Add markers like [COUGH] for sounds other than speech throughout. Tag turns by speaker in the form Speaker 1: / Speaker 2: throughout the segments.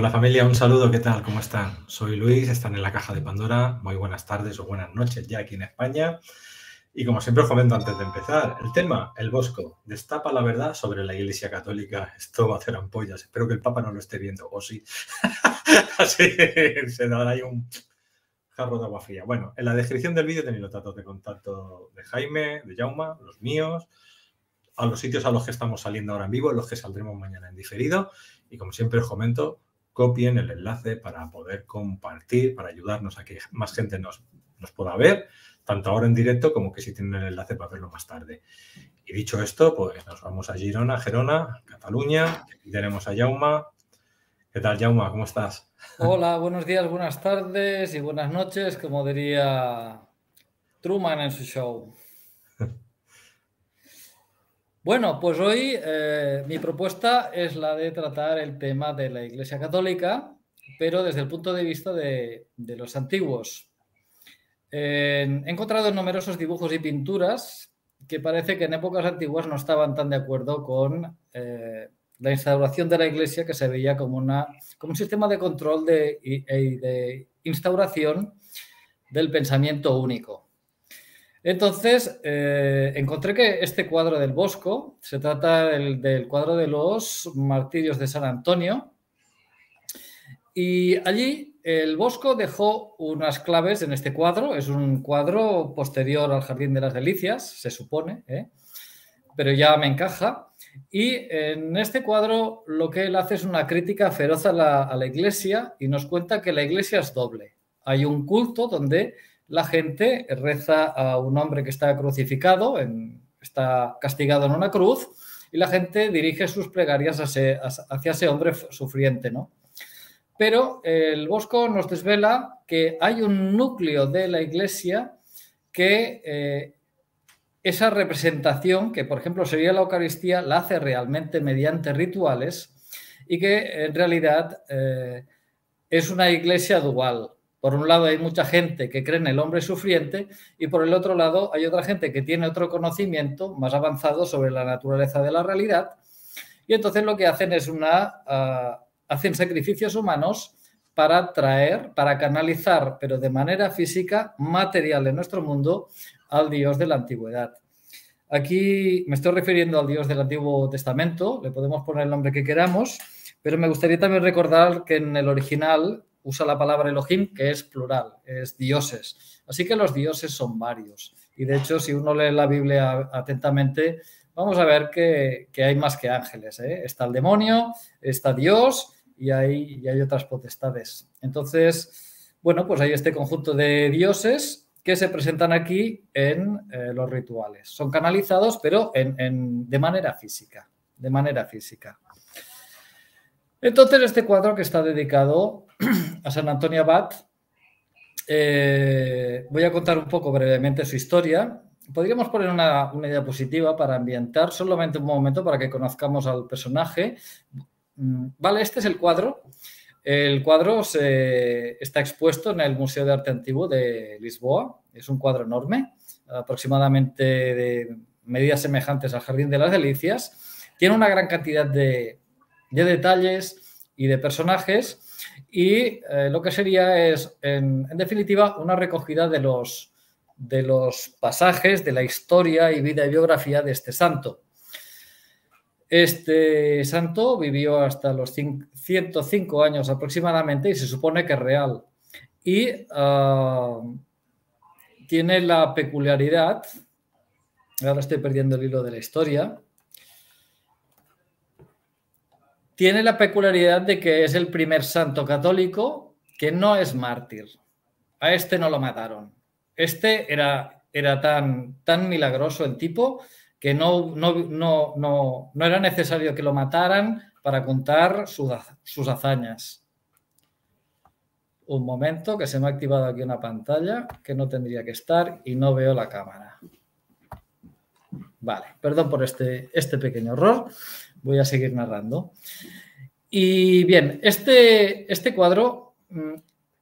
Speaker 1: Hola familia, un saludo, ¿qué tal? ¿Cómo están? Soy Luis, están en la caja de Pandora. Muy buenas tardes o buenas noches ya aquí en España. Y como siempre os comento antes de empezar, el tema, el Bosco, destapa la verdad sobre la Iglesia Católica. Esto va a hacer ampollas. Espero que el Papa no lo esté viendo, o sí. [LAUGHS] Así se dará ahí un jarro de agua fría. Bueno, en la descripción del vídeo tenéis los datos de contacto de Jaime, de Jauma, los míos, a los sitios a los que estamos saliendo ahora en vivo, los que saldremos mañana en diferido. Y como siempre os comento, copien el enlace para poder compartir, para ayudarnos a que más gente nos, nos pueda ver, tanto ahora en directo como que si tienen el enlace para verlo más tarde. Y dicho esto, pues nos vamos a Girona, Gerona, Cataluña, aquí tenemos a Jauma. ¿Qué tal, Jauma? ¿Cómo estás?
Speaker 2: Hola, buenos días, buenas tardes y buenas noches, como diría Truman en su show. Bueno, pues hoy eh, mi propuesta es la de tratar el tema de la Iglesia Católica, pero desde el punto de vista de, los antiguos. he encontrado numerosos dibujos y pinturas que parece que en épocas antiguas no estaban tan de acuerdo con eh, la instauración de la Iglesia, que se veía como, una, como un sistema de control de, de instauración del pensamiento único. Entonces, eh, encontré que este cuadro del Bosco se trata del, cuadro de los martirios de San Antonio. Y allí el Bosco dejó unas claves en este cuadro. Es un cuadro posterior al Jardín de las Delicias, se supone, ¿eh? pero ya me encaja. Y en este cuadro lo que él hace es una crítica feroz a la iglesia y nos cuenta que la iglesia es doble. Hay un culto donde la gente reza a un hombre que está crucificado, en, está castigado en una cruz, y la gente dirige sus plegarias hacia, ese hombre sufriente, ¿no? Pero el Bosco nos desvela que hay un núcleo de la iglesia que eh, esa representación, que por ejemplo sería la Eucaristía, la hace realmente mediante rituales y que en realidad eh, es una iglesia dual. Por un lado hay mucha gente que cree en el hombre sufriente y por el otro lado hay otra gente que tiene otro conocimiento más avanzado sobre la naturaleza de la realidad y entonces lo que hacen es una, ah, hacen sacrificios humanos para traer, para canalizar, pero de manera física, material en nuestro mundo al Dios de la antigüedad. Aquí me estoy refiriendo al Dios del Antiguo Testamento, le podemos poner el nombre que queramos, pero me gustaría también recordar que en el original usa la palabra Elohim, que es plural, es dioses. Así que los dioses son varios. Y de hecho, si uno lee la Biblia atentamente, vamos a ver que, hay más que ángeles. ¿eh? Está el demonio, está Dios y hay, hay otras potestades. Entonces, bueno, pues hay este conjunto de dioses que se presentan aquí en eh, los rituales. Son canalizados, pero en, de manera física. De manera física. Entonces, este cuadro que está dedicado a San Antonio Abad. Eh, voy a contar un poco brevemente su historia. Podríamos poner una, diapositiva para ambientar solamente un momento para que conozcamos al personaje. Mm, vale, este es el cuadro. El cuadro se, está expuesto en el Museo de Arte Antiguo de Lisboa. Es un cuadro enorme, aproximadamente de medidas semejantes al Jardín de las Delicias. Tiene una gran cantidad de, de detalles y de personajes y eh, lo que sería es, en, definitiva, una recogida de los, pasajes de la historia y vida y biografía de este santo. Este santo vivió hasta los 105 años aproximadamente y se supone que es real. Y ah, tiene la peculiaridad, ahora estoy perdiendo el hilo de la historia, tiene la peculiaridad de que es el primer santo católico que no es mártir. A este no lo mataron. Este era, era tan, tan milagroso el tipo que no, no, era necesario que lo mataran para contar sus, hazañas. Un momento, que se me ha activado aquí una pantalla que no tendría que estar y no veo la cámara. Vale, perdón por este, este pequeño error voy a seguir narrando. Y bien, este, este cuadro mm,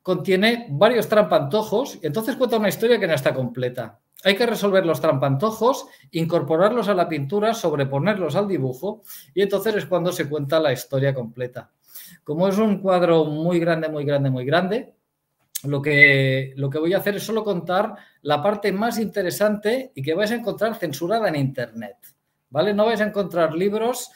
Speaker 2: contiene varios trampantojos y entonces cuenta una historia que no está completa. Hay que resolver los trampantojos, incorporarlos a la pintura, sobreponerlos al dibujo y entonces es cuando se cuenta la historia completa. Como es un cuadro muy grande, muy grande, muy grande, lo que, lo que voy a hacer es solo contar la parte más interesante y que vais a encontrar censurada en Internet. ¿Vale? No vais a encontrar libros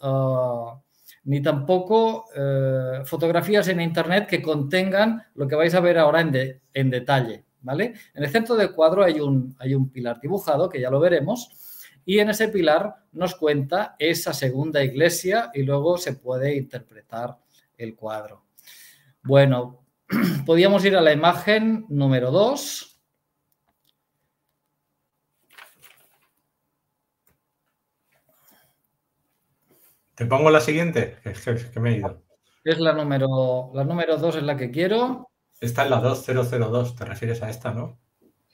Speaker 2: Ah, ni, tampoco eh, fotografías en Internet que contengan lo que vais a ver ahora en, en detalle. ¿vale? En el centro del cuadro hay un, hay un pilar dibujado, que ya lo veremos, y en ese pilar nos cuenta esa segunda iglesia y luego se puede interpretar el cuadro. Bueno, [CLEARS THROAT] podíamos ir a la imagen número 2.
Speaker 1: ¿Te pongo la siguiente? que, me he ido.
Speaker 2: Es la número, la número 2 es la que quiero.
Speaker 1: Esta es la 2002, te refieres a esta, ¿no?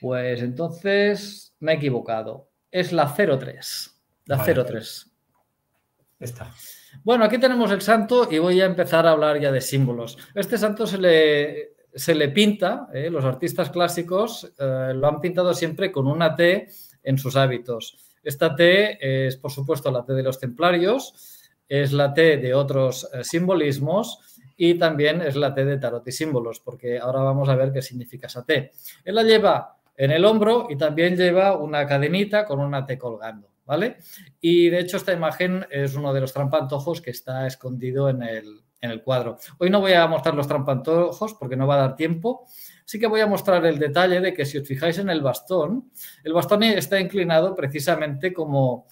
Speaker 2: Pues entonces me he equivocado. Es la 03. La 03. Esta. Bueno, aquí tenemos el santo y voy a empezar a hablar ya de símbolos. Este santo se le, se le pinta, ¿eh? los artistas clásicos eh, lo han pintado siempre con una T en sus hábitos. Esta T es, por supuesto, la T de los templarios es la T de otros eh, simbolismos y también es la T de tarot y símbolos, porque ahora vamos a ver qué significa esa T. Él la lleva en el hombro y también lleva una cadenita con una T colgando, ¿vale? Y de hecho esta imagen es uno de los trampantojos que está escondido en el, cuadro. Hoy no voy a mostrar los trampantojos porque no va a dar tiempo, así que voy a mostrar el detalle de que si os fijáis en el bastón, el bastón está inclinado precisamente como,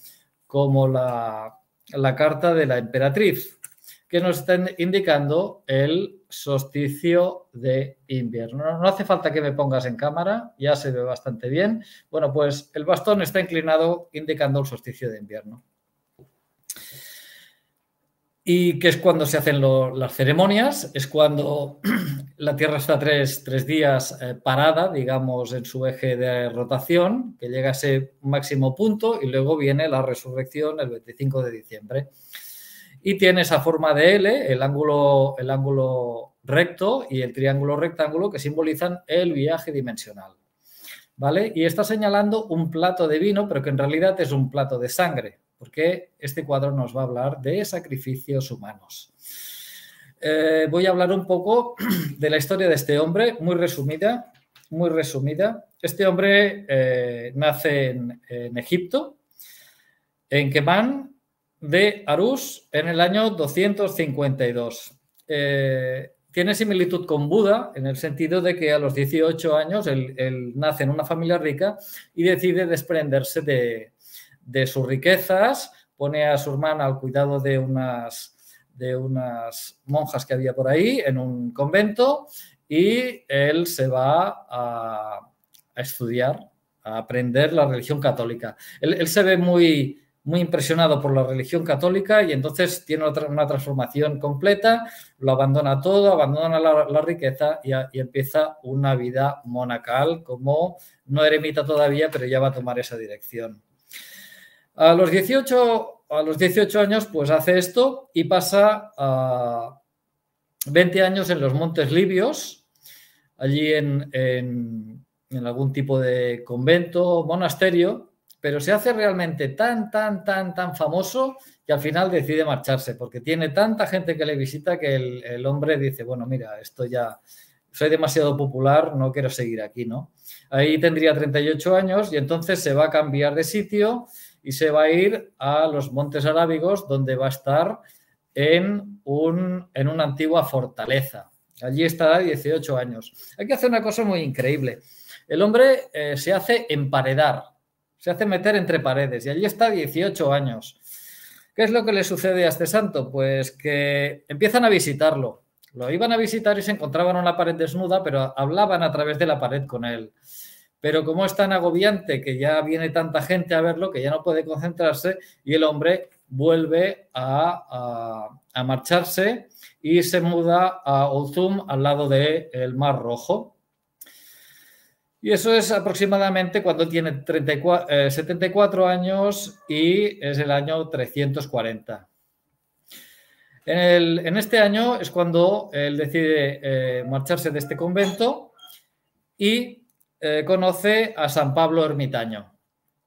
Speaker 2: como la, la carta de la emperatriz, que nos está indicando el solsticio de invierno. No hace falta que me pongas en cámara, ya se ve bastante bien. Bueno, pues el bastón está inclinado indicando el solsticio de invierno y que es cuando se hacen las ceremonias, es cuando [CLEARS THROAT] la Tierra está tres, días eh, parada, digamos, en su eje de rotación, que llega a ese máximo punto y luego viene la resurrección el 25 de diciembre. Y tiene esa forma de L, el ángulo, el ángulo recto y el triángulo rectángulo que simbolizan el viaje dimensional. ¿Vale? Y está señalando un plato de vino, pero que en realidad es un plato de sangre, porque este cuadro nos va a hablar de sacrificios humanos. Eh, voy a hablar un poco [CLEARS THROAT] de la historia de este hombre, muy resumida, muy resumida. Este hombre eh, nace en, Egipto, en Kemán de Arús, en el año 252. Eh, tiene similitud con Buda en el sentido de que a los 18 años él nace en una familia rica y decide desprenderse de, de sus riquezas, pone a su hermana al cuidado de unas, de unas monjas que había por ahí en un convento y él se va a, estudiar, a aprender la religión católica. Él, se ve muy, muy impresionado por la religión católica y entonces tiene una transformación completa, lo abandona todo, abandona la, riqueza y, empieza una vida monacal como no eremita todavía, pero ya va a tomar esa dirección. A los 18, a los años, pues hace esto y pasa a 20 años en los Montes Libios, allí en, algún tipo de convento, o monasterio, pero se hace realmente tan, tan, tan, tan famoso que al final decide marcharse, porque tiene tanta gente que le visita que el, el hombre dice, bueno, mira, esto ya, soy demasiado popular, no quiero seguir aquí, ¿no? Ahí tendría 38 años y entonces se va a cambiar de sitio y se va a ir a los Montes Arábigos, donde va a estar en, un, en una antigua fortaleza. Allí estará 18 años. Hay que hacer una cosa muy increíble. El hombre eh, se hace emparedar, se hace meter entre paredes y allí está 18 años. ¿Qué es lo que le sucede a este santo? Pues que empiezan a visitarlo. Lo iban a visitar y se encontraban una pared desnuda, pero hablaban a través de la pared con él. Pero como es tan agobiante que ya viene tanta gente a verlo que ya no puede concentrarse y el hombre vuelve a, marcharse y se muda a Ulzum, al lado del Mar Rojo. Y eso es aproximadamente cuando tiene 74 eh, años y es el año 340. En, este año es cuando él decide eh, marcharse de este convento y eh, conoce a San Pablo Ermitaño.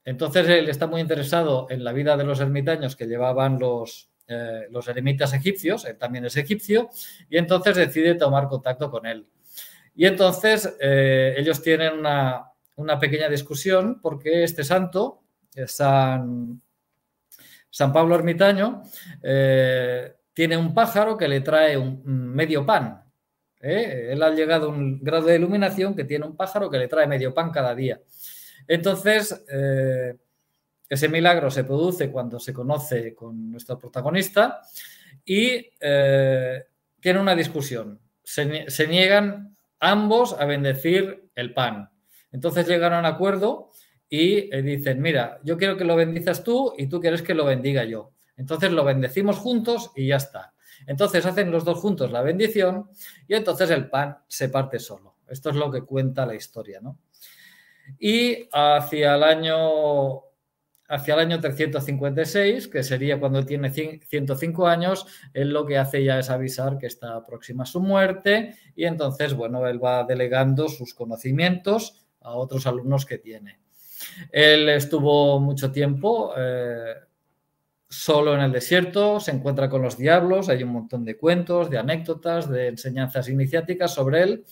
Speaker 2: Entonces él está muy interesado en la vida de los ermitaños que llevaban los, eh, los eremitas egipcios, él también es egipcio, y entonces decide tomar contacto con él. Y entonces eh, ellos tienen una, pequeña discusión porque este santo, San, San Pablo Ermitaño, tiene un pájaro que le trae un medio pan. ¿eh? Él ha llegado a un grado de iluminación que tiene un pájaro que le trae medio pan cada día. Entonces, eh, ese milagro se produce cuando se conoce con nuestro protagonista y eh, tiene una discusión. Se, niegan ambos a bendecir el pan. Entonces llegan a un acuerdo y dicen, mira, yo quiero que lo bendizas tú y tú quieres que lo bendiga yo. Entonces lo bendecimos juntos y ya está. Entonces hacen los dos juntos la bendición y entonces el pan se parte solo. Esto es lo que cuenta la historia, ¿no? Y hacia el año hacia el año 356, que sería cuando tiene 105 años, él lo que hace ya es avisar que está próxima su muerte y entonces, bueno, él va delegando sus conocimientos a otros alumnos que tiene. Él estuvo mucho tiempo eh, solo en el desierto, se encuentra con los diablos, hay un montón de cuentos, de anécdotas, de enseñanzas iniciáticas sobre él.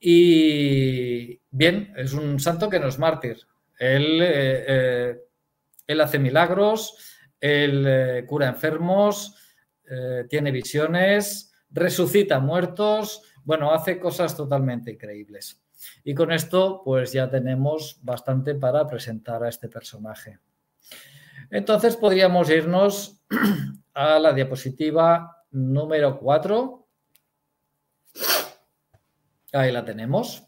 Speaker 2: Y bien, es un santo que no es mártir. Él, eh, eh, él hace milagros, él eh, cura enfermos, tiene visiones, resucita muertos, bueno, hace cosas totalmente increíbles. Y con esto, pues ya tenemos bastante para presentar a este personaje. Entonces podríamos irnos [CLEARS THROAT] a la diapositiva número 4. Ahí la tenemos.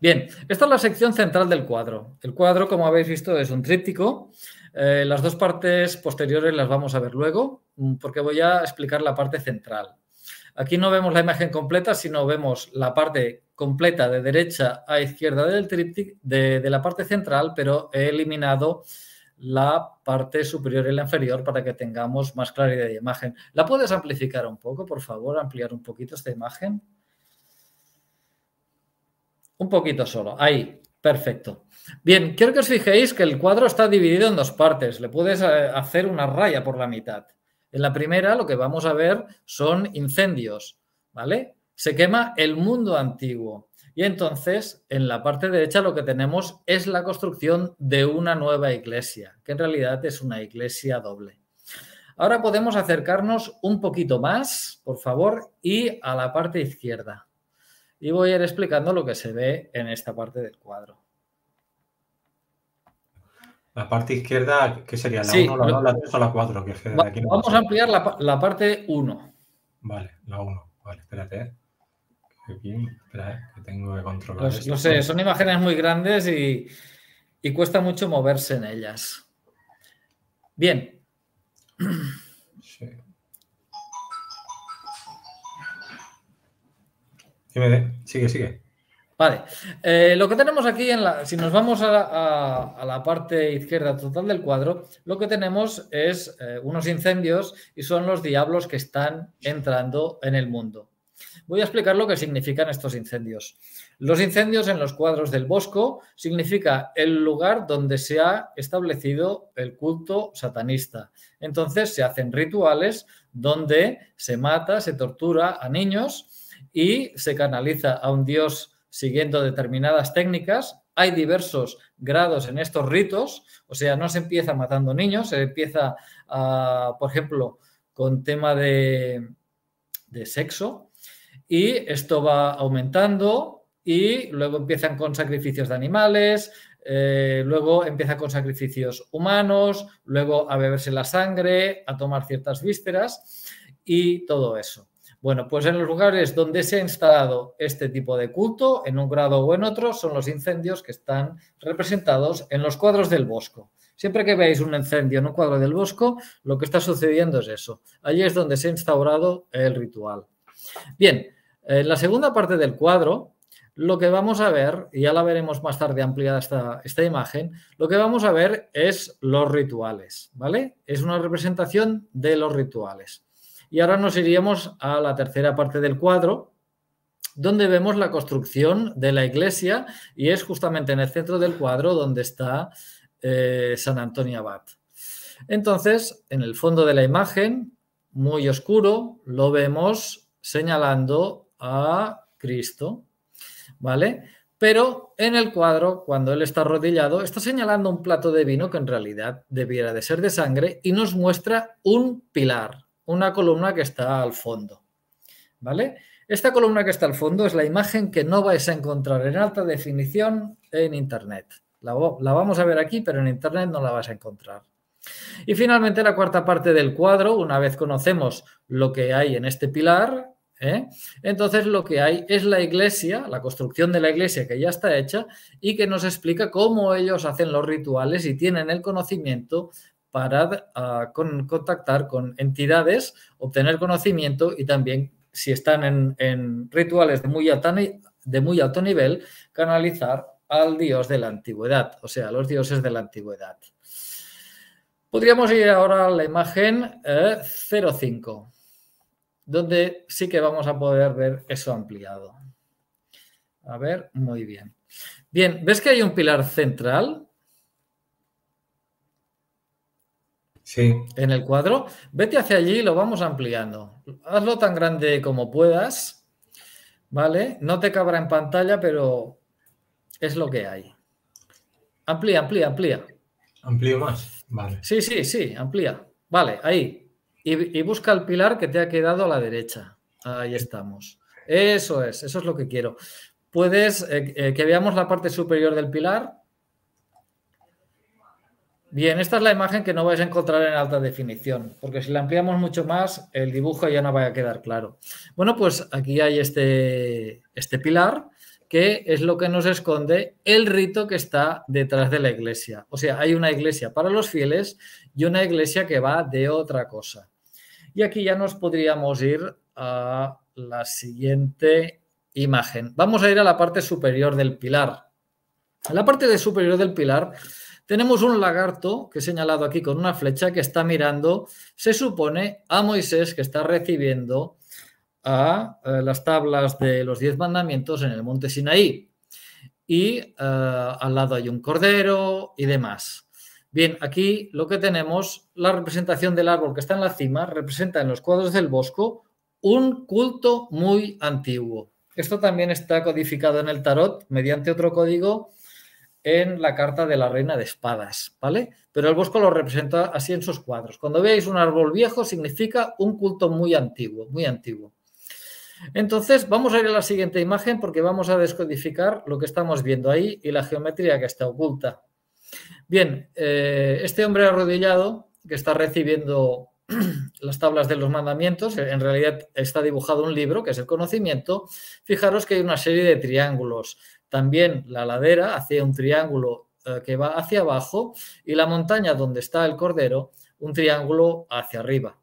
Speaker 2: Bien, esta es la sección central del cuadro. El cuadro, como habéis visto, es un tríptico. Eh, las dos partes posteriores las vamos a ver luego, mm, porque voy a explicar la parte central. Aquí no vemos la imagen completa, sino vemos la parte completa de derecha a izquierda del tríptico, de, de la parte central, pero he eliminado la parte superior y la inferior para que tengamos más claridad de imagen. ¿La puedes amplificar un poco, por favor? Ampliar un poquito esta imagen. Un poquito solo. Ahí. Perfecto. Bien, quiero que os fijéis que el cuadro está dividido en dos partes. Le puedes eh, hacer una raya por la mitad. En la primera lo que vamos a ver son incendios, ¿vale? Se quema el mundo antiguo. Y entonces, en la parte derecha lo que tenemos es la construcción de una nueva iglesia, que en realidad es una iglesia doble. Ahora podemos acercarnos un poquito más, por favor, y a la parte izquierda. Y voy a ir explicando lo que se ve en esta parte del cuadro.
Speaker 1: La parte izquierda, ¿qué sería? ¿La 1, la 2, la 3 o la 4? vamos a
Speaker 2: ampliar la, parte 1.
Speaker 1: Vale, la 1. Vale, espérate. Eh. Aquí, que tengo que controlar. No sé, son
Speaker 2: imágenes muy grandes y, cuesta mucho moverse en ellas. Bien. Sí. Sigue, sigue. Vale. Eh, lo que tenemos aquí, en la, si nos vamos a, la parte izquierda total del cuadro, lo que tenemos es eh, unos incendios y son los diablos que están entrando en el mundo. Voy a explicar lo que significan estos incendios. Los incendios en los cuadros del Bosco significa el lugar donde se ha establecido el culto satanista. Entonces se hacen rituales donde se mata, se tortura a niños y se canaliza a un dios siguiendo determinadas técnicas. Hay diversos grados en estos ritos, o sea, no se empieza matando niños, se empieza, por ejemplo, con tema de sexo, y esto va aumentando y luego empiezan con sacrificios de animales, eh, luego empieza con sacrificios humanos, luego a beberse la sangre, a tomar ciertas vísperas y todo eso. Bueno, pues en los lugares donde se ha instalado este tipo de culto, en un grado o en otro, son los incendios que están representados en los cuadros del bosco. Siempre que veáis un incendio en un cuadro del bosco, lo que está sucediendo es eso. Allí es donde se ha instaurado el ritual. Bien, en eh, la segunda parte del cuadro, lo que vamos a ver, y ya la veremos más tarde ampliada esta, esta imagen, lo que vamos a ver es los rituales, ¿vale? Es una representación de los rituales. Y ahora nos iríamos a la tercera parte del cuadro, donde vemos la construcción de la iglesia y es justamente en el centro del cuadro donde está eh, San Antonio Abad. Entonces, en el fondo de la imagen, muy oscuro, lo vemos señalando a Cristo, ¿vale? Pero en el cuadro, cuando él está arrodillado, está señalando un plato de vino que en realidad debiera de ser de sangre y nos muestra un pilar, una columna que está al fondo, ¿vale? Esta columna que está al fondo es la imagen que no vais a encontrar en alta definición en Internet. La, la, vamos a ver aquí, pero en Internet no la vas a encontrar. Y finalmente la cuarta parte del cuadro, una vez conocemos lo que hay en este pilar, ¿eh? Entonces lo que hay es la iglesia, la construcción de la iglesia que ya está hecha y que nos explica cómo ellos hacen los rituales y tienen el conocimiento para ah, con, contactar con entidades, obtener conocimiento y también si están en, rituales de muy, alto nivel, canalizar al dios de la antigüedad, o sea, los dioses de la antigüedad. Podríamos ir ahora a la imagen 05. Eh, donde sí que vamos a poder ver eso ampliado. A ver, muy bien. Bien, ¿ves que hay un pilar central? Sí. En el cuadro. Vete hacia allí y lo vamos ampliando. Hazlo tan grande como puedas. ¿Vale? No te cabrá en pantalla, pero es lo que hay. Amplía, amplía, amplía.
Speaker 1: ¿Amplío más? Vale.
Speaker 2: Sí, sí, sí, amplía. Vale, ahí y, busca el pilar que te ha quedado a la derecha. Ahí estamos. Eso es, eso es lo que quiero. Puedes eh, eh, que veamos la parte superior del pilar. Bien, esta es la imagen que no vais a encontrar en alta definición, porque si la ampliamos mucho más, el dibujo ya no va a quedar claro. Bueno, pues aquí hay este, este pilar, que es lo que nos esconde el rito que está detrás de la iglesia. O sea, hay una iglesia para los fieles y una iglesia que va de otra cosa. Y aquí ya nos podríamos ir a la siguiente imagen. Vamos a ir a la parte superior del pilar. En la parte superior del pilar tenemos un lagarto que he señalado aquí con una flecha que está mirando, se supone, a Moisés que está recibiendo a eh, las tablas de los diez mandamientos en el monte Sinaí. Y eh, al lado hay un cordero y demás. Bien, aquí lo que tenemos, la representación del árbol que está en la cima, representa en los cuadros del bosco un culto muy antiguo. Esto también está codificado en el tarot mediante otro código en la carta de la reina de espadas, ¿vale? Pero el bosco lo representa así en sus cuadros. Cuando veáis un árbol viejo significa un culto muy antiguo, muy antiguo. Entonces, vamos a ir a la siguiente imagen porque vamos a descodificar lo que estamos viendo ahí y la geometría que está oculta. Bien, eh, este hombre arrodillado que está recibiendo [CLEARS THROAT] las tablas de los mandamientos, eh, en realidad está dibujado un libro que es el conocimiento, fijaros que hay una serie de triángulos. También la ladera hacia un triángulo eh, que va hacia abajo y la montaña donde está el cordero, un triángulo hacia arriba.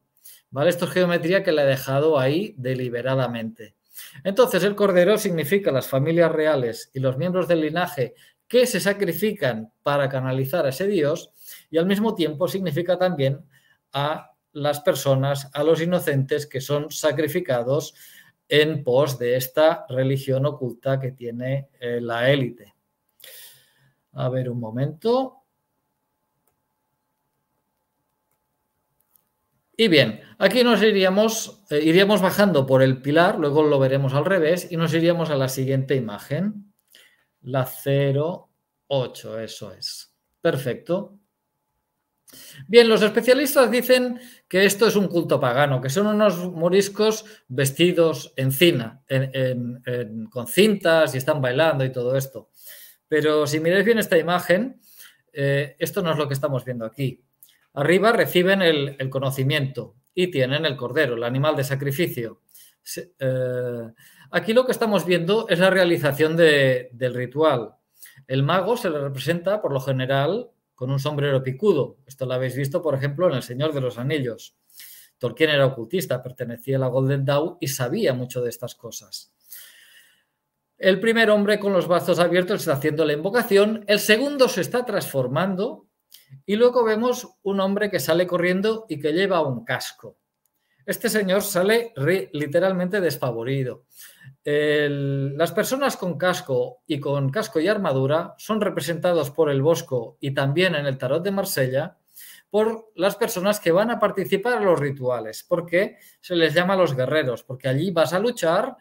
Speaker 2: ¿Vale? Esto es geometría que le he dejado ahí deliberadamente. Entonces, el cordero significa las familias reales y los miembros del linaje que se sacrifican para canalizar a ese Dios y al mismo tiempo significa también a las personas, a los inocentes que son sacrificados en pos de esta religión oculta que tiene eh, la élite. A ver un momento. Y bien, aquí nos iríamos, eh, iríamos bajando por el pilar, luego lo veremos al revés y nos iríamos a la siguiente imagen. La 08, eso es. Perfecto. Bien, los especialistas dicen que esto es un culto pagano, que son unos moriscos vestidos en cina, con cintas y están bailando y todo esto. Pero si miráis bien esta imagen, eh, esto no es lo que estamos viendo aquí. Arriba reciben el, conocimiento y tienen el cordero, el animal de sacrificio. Eh, Aquí lo que estamos viendo es la realización del ritual. El mago se le representa por lo general con un sombrero picudo. Esto lo habéis visto, por ejemplo, en El Señor de los Anillos. Tolkien era ocultista, pertenecía a la Golden Dawn y sabía mucho de estas cosas. El primer hombre con los brazos abiertos está haciendo la invocación, el segundo se está transformando y luego vemos un hombre que sale corriendo y que lleva un casco. Este señor sale literalmente desfavorido las personas con casco y con casco y armadura son representados por el Bosco y también en el Tarot de Marsella por las personas que van a participar en los rituales, porque se les llama los guerreros, porque allí vas a luchar,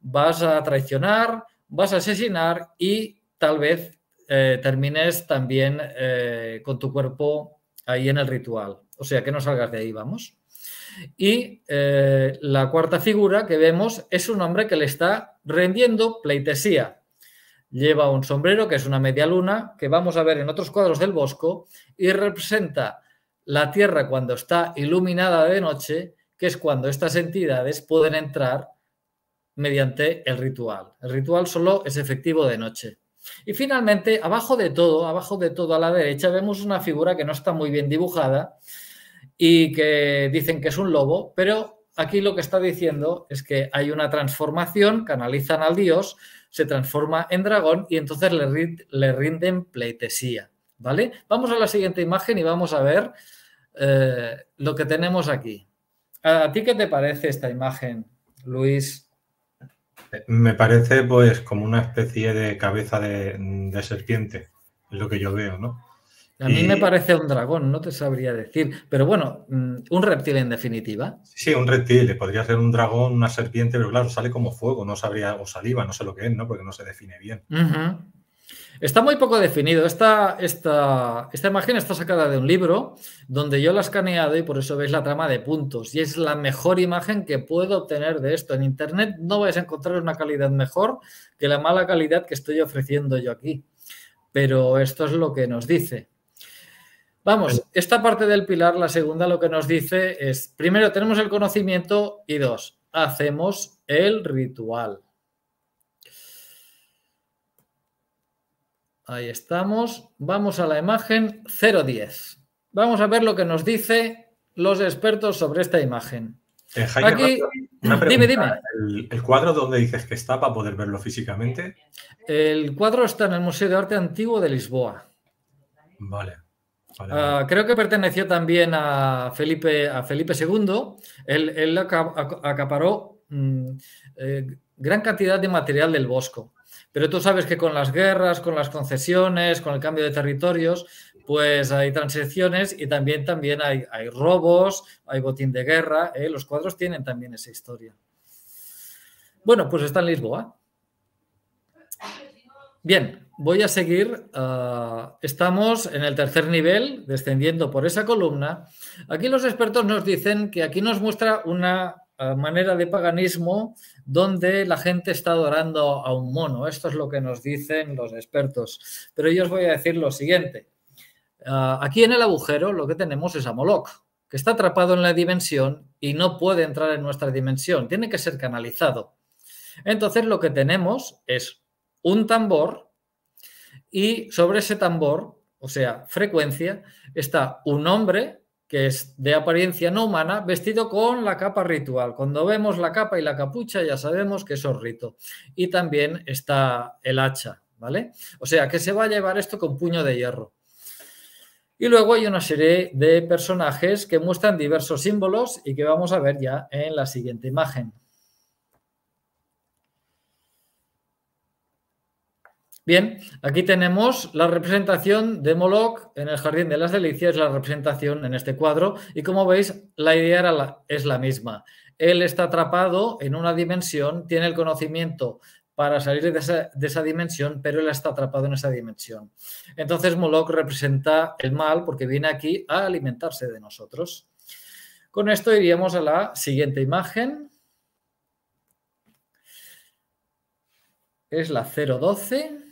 Speaker 2: vas a traicionar, vas a asesinar y tal vez eh, termines también eh, con tu cuerpo ahí en el ritual. O sea, que no salgas de ahí, vamos. Y eh, la cuarta figura que vemos es un hombre que le está rendiendo pleitesía. Lleva un sombrero que es una media luna, que vamos a ver en otros cuadros del Bosco, y representa la Tierra cuando está iluminada de noche, que es cuando estas entidades pueden entrar mediante el ritual. El ritual solo es efectivo de noche. Y finalmente, abajo de todo, abajo de todo a la derecha, vemos una figura que no está muy bien dibujada, y que dicen que es un lobo, pero aquí lo que está diciendo es que hay una transformación, canalizan al dios, se transforma en dragón y entonces le, rinden pleitesía. ¿Vale? Vamos a la siguiente imagen y vamos a ver eh, lo que tenemos aquí. ¿A ti qué te parece esta imagen, Luis?
Speaker 1: Eh, me parece pues como una especie de cabeza de, de serpiente, es lo que yo veo, ¿no?
Speaker 2: A mí me parece un dragón, no te sabría decir, pero bueno, mm, un reptil en definitiva.
Speaker 1: Sí, un reptil, podría ser un dragón, una serpiente, pero claro, sale como fuego, no sabría, o saliva, no sé lo que es, ¿no? Porque no se define bien.
Speaker 2: Está muy poco definido. Esta, esta, imagen está sacada de un libro donde yo la he escaneado y por eso veis la trama de puntos. Y es la mejor imagen que puedo obtener de esto. En Internet no vais a encontrar una calidad mejor que la mala calidad que estoy ofreciendo yo aquí. Pero esto es lo que nos dice. Vamos, esta parte del pilar, la segunda, lo que nos dice es, primero, tenemos el conocimiento y dos, hacemos el ritual. Ahí estamos. Vamos a la imagen 010. Vamos a ver lo que nos dice los expertos sobre esta imagen.
Speaker 1: Eh, Aquí, El, cuadro donde dices que está para poder verlo físicamente?
Speaker 2: El cuadro está en el Museo de Arte Antiguo de Lisboa. Vale. Ah, creo que perteneció también a Felipe, a Felipe II. Él, acaparó mm, eh, gran cantidad de material del bosco. Pero tú sabes que con las guerras, con las concesiones, con el cambio de territorios, pues hay transacciones y también, también hay, robos, hay botín de guerra. ¿eh? Los cuadros tienen también esa historia. Bueno, pues está en Lisboa. Bien, voy a seguir. Eh, estamos en el tercer nivel, descendiendo por esa columna. Aquí los expertos nos dicen que aquí nos muestra una eh, manera de paganismo donde la gente está adorando a un mono. Esto es lo que nos dicen los expertos. Pero yo os voy a decir lo siguiente. Eh, aquí en el agujero lo que tenemos es a Moloch, que está atrapado en la dimensión y no puede entrar en nuestra dimensión. Tiene que ser canalizado. Entonces lo que tenemos es un tambor y sobre ese tambor, o sea, frecuencia, está un hombre que es de apariencia no humana, vestido con la capa ritual. Cuando vemos la capa y la capucha ya sabemos que eso es rito. Y también está el hacha, ¿vale? O sea, que se va a llevar esto con puño de hierro. Y luego hay una serie de personajes que muestran diversos símbolos y que vamos a ver ya en la siguiente imagen. Bien, aquí tenemos la representación de Moloch en el Jardín de las Delicias, la representación en este cuadro, y como veis, la idea era es la misma. Él está atrapado en una dimensión, tiene el conocimiento para salir de esa, de esa, dimensión, pero él está atrapado en esa dimensión. Entonces Moloch representa el mal porque viene aquí a alimentarse de nosotros. Con esto iríamos a la siguiente imagen. Es la 012.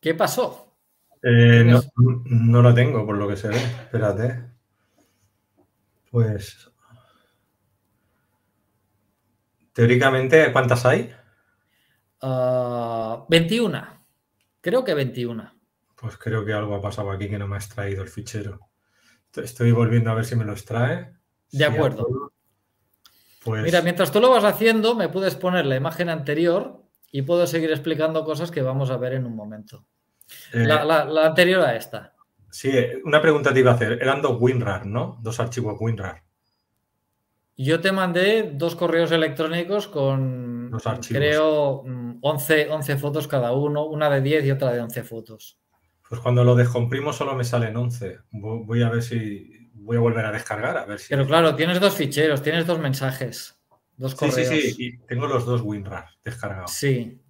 Speaker 2: ¿Qué pasó?
Speaker 1: Eh, no, lo tengo, por lo que se ve. Espérate. Pues. Teóricamente, ¿cuántas hay?
Speaker 2: 21. Ah, creo que 21.
Speaker 1: Pues creo que algo ha pasado aquí que no me ha extraído el fichero. Estoy volviendo a ver si me lo extrae. De acuerdo. Pues Mira,
Speaker 2: mientras tú lo vas haciendo, me puedes poner la imagen anterior y puedo seguir explicando cosas que vamos a ver en un momento. Eh, la, anterior a esta.
Speaker 1: Sí, una pregunta te iba a hacer. Eran dos WinRAR, ¿no? Dos archivos WinRAR.
Speaker 2: Yo te mandé dos correos electrónicos con, creo, 11, mm, 11 fotos cada uno, una de 10 y otra de 11 fotos.
Speaker 1: Pues cuando lo descomprimo solo me salen 11. Voy a ver si voy a volver a
Speaker 2: descargar, a ver si... Pero claro, tienes dos ficheros, tienes dos mensajes. Dos Sí, sí,
Speaker 1: sí. tengo los dos WinRAR descargados. Sí.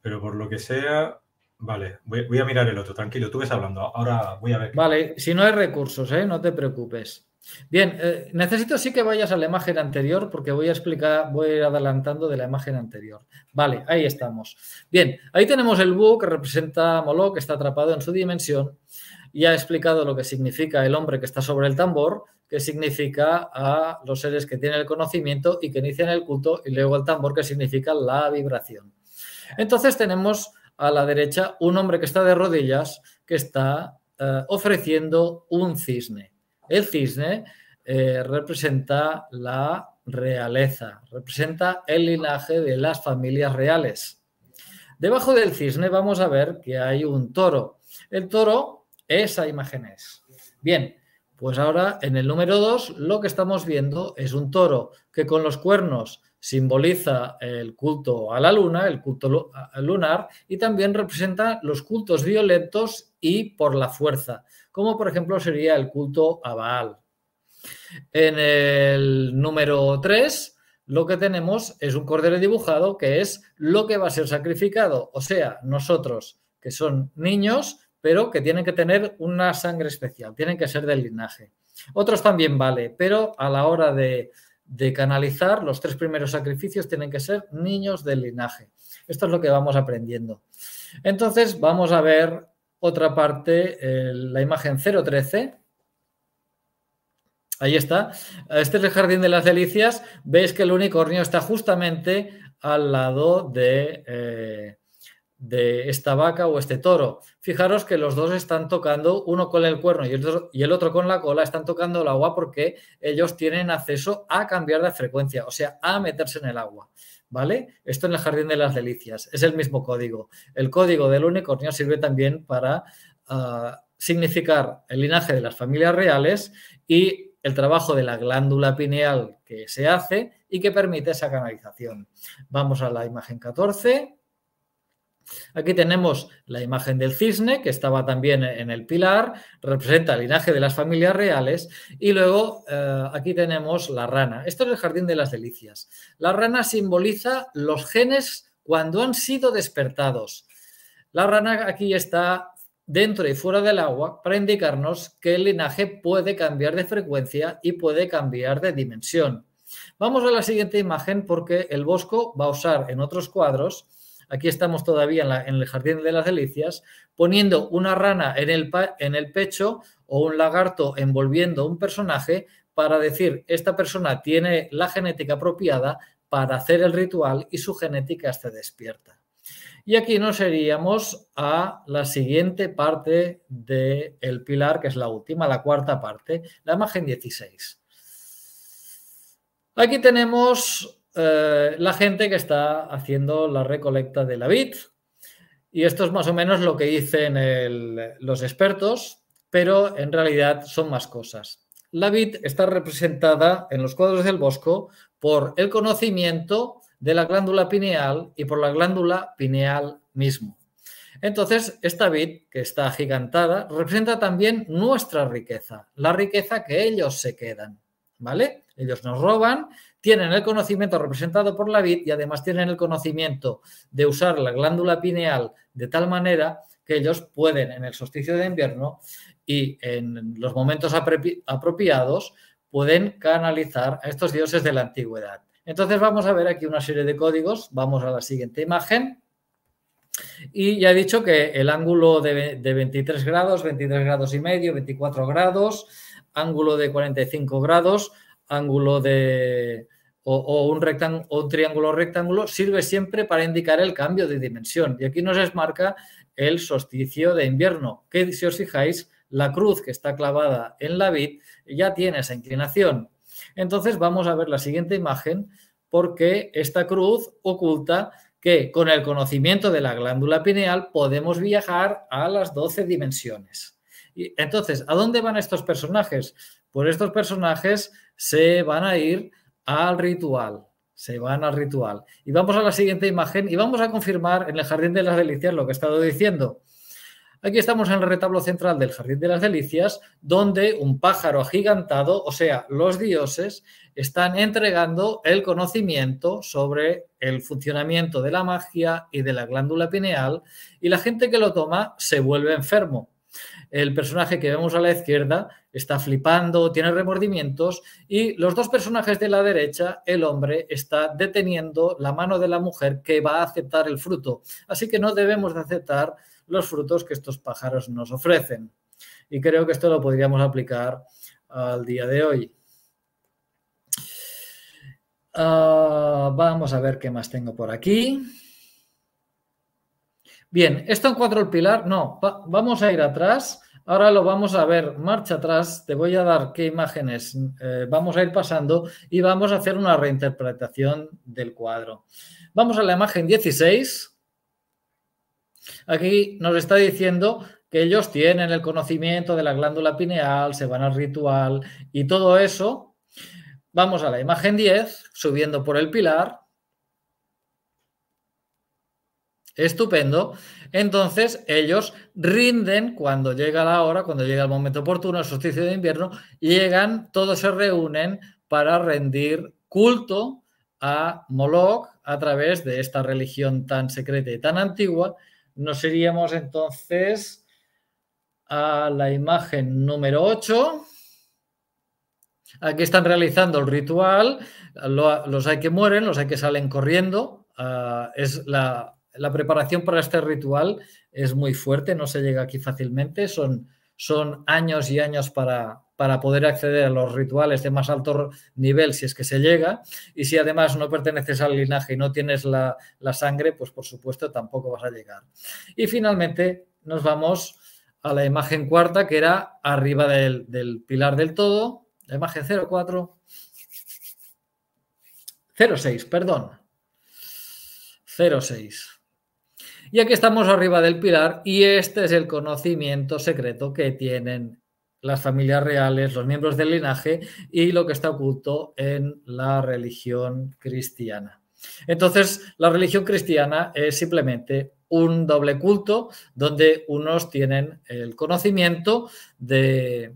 Speaker 1: Pero por lo que sea. Vale, voy, a mirar el otro, tranquilo, tú ves hablando. Ahora voy a ver.
Speaker 2: Vale, si no hay recursos, ¿eh? no te preocupes. Bien, eh, necesito sí que vayas a la imagen anterior porque voy a explicar, voy a ir adelantando de la imagen anterior. Vale, ahí estamos. Bien, ahí tenemos el búho que representa a Moloch, que está atrapado en su dimensión. y ha explicado lo que significa el hombre que está sobre el tambor, que significa a los seres que tienen el conocimiento y que inician el culto, y luego el tambor, que significa la vibración. Entonces tenemos a la derecha un hombre que está de rodillas, que está eh, ofreciendo un cisne. El cisne eh, representa la realeza, representa el linaje de las familias reales. Debajo del cisne vamos a ver que hay un toro. El toro, esa imagen es. Bien, pues ahora en el número 2 lo que estamos viendo es un toro que con los cuernos simboliza el culto a la luna, el culto lunar, y también representa los cultos violentos y por la fuerza, como por ejemplo sería el culto a Baal. En el número 3 lo que tenemos es un cordero dibujado que es lo que va a ser sacrificado, o sea, nosotros que son niños pero que tienen que tener una sangre especial, tienen que ser del linaje. Otros también vale, pero a la hora de, canalizar, los tres primeros sacrificios tienen que ser niños del linaje. Esto es lo que vamos aprendiendo. Entonces, vamos a ver otra parte, eh, la imagen 013. Ahí está. Este es el jardín de las delicias. Veis que el unicornio está justamente al lado de, eh, de esta vaca o este toro. Fijaros que los dos están tocando, uno con el cuerno y el, otro, y el otro con la cola, están tocando el agua porque ellos tienen acceso a cambiar de frecuencia, o sea, a meterse en el agua. ¿Vale? Esto en el Jardín de las Delicias, es el mismo código. El código del unicornio sirve también para ah, significar el linaje de las familias reales y el trabajo de la glándula pineal que se hace y que permite esa canalización. Vamos a la imagen 14. Aquí tenemos la imagen del cisne, que estaba también en el pilar, representa el linaje de las familias reales, y luego eh, aquí tenemos la rana. Esto es el jardín de las delicias. La rana simboliza los genes cuando han sido despertados. La rana aquí está dentro y fuera del agua para indicarnos que el linaje puede cambiar de frecuencia y puede cambiar de dimensión. Vamos a la siguiente imagen porque el Bosco va a usar en otros cuadros aquí estamos todavía en, el Jardín de las Delicias, poniendo una rana en el, pecho o un lagarto envolviendo un personaje para decir, esta persona tiene la genética apropiada para hacer el ritual y su genética se despierta. Y aquí nos iríamos a la siguiente parte del pilar, que es la última, la cuarta parte, la imagen 16. Aquí tenemos eh, la gente que está haciendo la recolecta de la vid. Y esto es más o menos lo que dicen los expertos, pero en realidad son más cosas. La vid está representada en los cuadros del bosco por el conocimiento de la glándula pineal y por la glándula pineal mismo. Entonces, esta vid, que está agigantada, representa también nuestra riqueza, la riqueza que ellos se quedan, ¿vale? Ellos nos roban tienen el conocimiento representado por la vid y además tienen el conocimiento de usar la glándula pineal de tal manera que ellos pueden en el solsticio de invierno y en los momentos apropiados pueden canalizar a estos dioses de la antigüedad. Entonces vamos a ver aquí una serie de códigos. Vamos a la siguiente imagen. Y ya he dicho que el ángulo de, de 23 grados, 23 grados y medio, 24 grados, ángulo de 45 grados, ángulo de o, un, rectángulo, o triángulo rectángulo sirve siempre para indicar el cambio de dimensión. Y aquí nos marca el solsticio de invierno, que si os fijáis, la cruz que está clavada en la vid ya tiene esa inclinación. Entonces vamos a ver la siguiente imagen porque esta cruz oculta que con el conocimiento de la glándula pineal podemos viajar a las 12 dimensiones. Y entonces, ¿a dónde van estos personajes? Pues estos personajes se van a ir al ritual. Se van al ritual. Y vamos a la siguiente imagen y vamos a confirmar en el Jardín de las Delicias lo que he estado diciendo. Aquí estamos en el retablo central del Jardín de las Delicias, donde un pájaro agigantado, o sea, los dioses, están entregando el conocimiento sobre el funcionamiento de la magia y de la glándula pineal, y la gente que lo toma se vuelve enfermo el personaje que vemos a la izquierda está flipando, tiene remordimientos y los dos personajes de la derecha, el hombre, está deteniendo la mano de la mujer que va a aceptar el fruto. Así que no debemos de aceptar los frutos que estos pájaros nos ofrecen. Y creo que esto lo podríamos aplicar al día de hoy. Ah, vamos a ver qué más tengo por aquí. Bien, esto en cuadro el pilar, no, vamos a ir atrás. Ahora lo vamos a ver, marcha atrás, te voy a dar qué imágenes eh, vamos a ir pasando y vamos a hacer una reinterpretación del cuadro. Vamos a la imagen 16. Aquí nos está diciendo que ellos tienen el conocimiento de la glándula pineal, se van al ritual y todo eso. Vamos a la imagen 10, subiendo por el pilar. Estupendo. Entonces, ellos rinden cuando llega la hora, cuando llega el momento oportuno, el solsticio de invierno, llegan, todos se reúnen para rendir culto a Moloch a través de esta religión tan secreta y tan antigua. Nos iríamos entonces a la imagen número 8. Aquí están realizando el ritual, los hay que mueren, los hay que salen corriendo. Ah, es la la preparación para este ritual es muy fuerte, no se llega aquí fácilmente, son, son años y años para, poder acceder a los rituales de más alto nivel si es que se llega. Y si además no perteneces al linaje y no tienes la, sangre, pues por supuesto tampoco vas a llegar. Y finalmente nos vamos a la imagen cuarta, que era arriba del pilar del todo, la imagen 04. 06, perdón. 06. Y aquí estamos arriba del pilar y este es el conocimiento secreto que tienen las familias reales, los miembros del linaje y lo que está oculto en la religión cristiana. Entonces, la religión cristiana es simplemente un doble culto donde unos tienen el conocimiento de,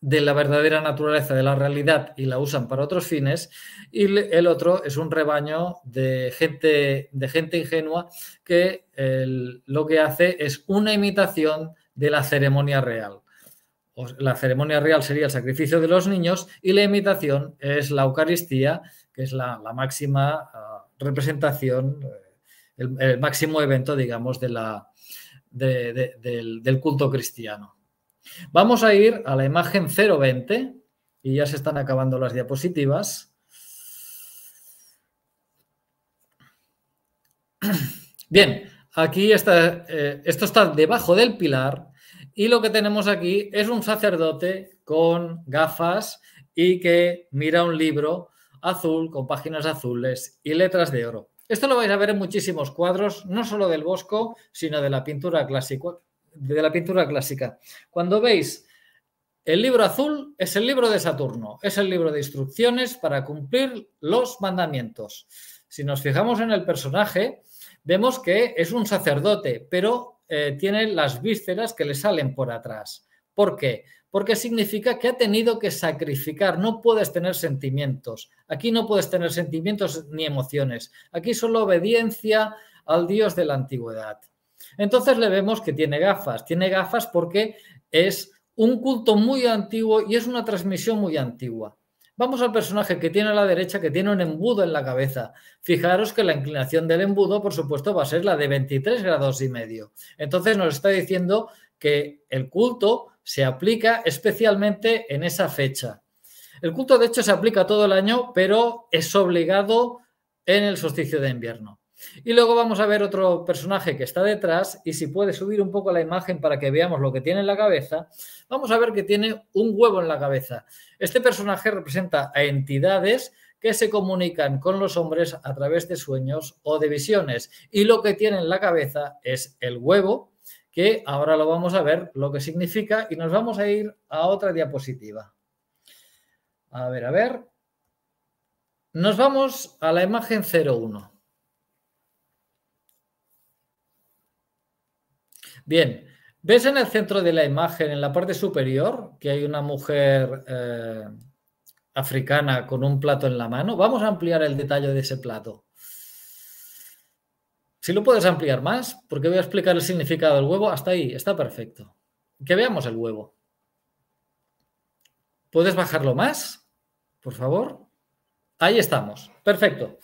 Speaker 2: de la verdadera naturaleza de la realidad y la usan para otros fines, y el otro es un rebaño de gente, de gente ingenua que lo que hace es una imitación de la ceremonia real. la ceremonia real sería el sacrificio de los niños y la imitación es la Eucaristía, que es la, máxima ah, representación, eh, el, máximo evento, digamos, de la, del culto cristiano. Vamos a ir a la imagen 020 y ya se están acabando las diapositivas. [CLEARS THROAT] Bien, aquí está, eh, esto está debajo del pilar y lo que tenemos aquí es un sacerdote con gafas y que mira un libro azul con páginas azules y letras de oro. Esto lo vais a ver en muchísimos cuadros, no solo del Bosco, sino de la pintura clásica de la pintura clásica. Cuando veis el libro azul es el libro de Saturno, es el libro de instrucciones para cumplir los mandamientos. Si nos fijamos en el personaje, vemos que es un sacerdote, pero eh, tiene las vísceras que le salen por atrás. ¿Por qué? Porque significa que ha tenido que sacrificar, no puedes tener sentimientos. Aquí no puedes tener sentimientos ni emociones. Aquí solo obediencia al Dios de la antigüedad. Entonces le vemos que tiene gafas. Tiene gafas porque es un culto muy antiguo y es una transmisión muy antigua. Vamos al personaje que tiene a la derecha, que tiene un embudo en la cabeza. Fijaros que la inclinación del embudo, por supuesto, va a ser la de 23 grados y medio. Entonces nos está diciendo que el culto se aplica especialmente en esa fecha. El culto, de hecho, se aplica todo el año, pero es obligado en el solsticio de invierno. Y luego vamos a ver otro personaje que está detrás y si puede subir un poco la imagen para que veamos lo que tiene en la cabeza, vamos a ver que tiene un huevo en la cabeza. Este personaje representa a entidades que se comunican con los hombres a través de sueños o de visiones y lo que tiene en la cabeza es el huevo, que ahora lo vamos a ver lo que significa y nos vamos a ir a otra diapositiva. A ver, a ver. Nos vamos a la imagen 01. Bien, ¿ves en el centro de la imagen, en la parte superior, que hay una mujer eh, africana con un plato en la mano? Vamos a ampliar el detalle de ese plato. Si lo puedes ampliar más, porque voy a explicar el significado del huevo, hasta ahí, está perfecto. Que veamos el huevo. ¿Puedes bajarlo más? Por favor. Ahí estamos. Perfecto.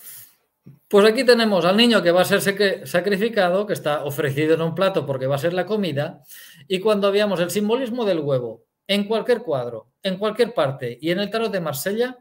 Speaker 2: Pues aquí tenemos al niño que va a ser sacrificado, que está ofrecido en un plato porque va a ser la comida, y cuando veamos el simbolismo del huevo en cualquier cuadro, en cualquier parte, y en el tarot de Marsella,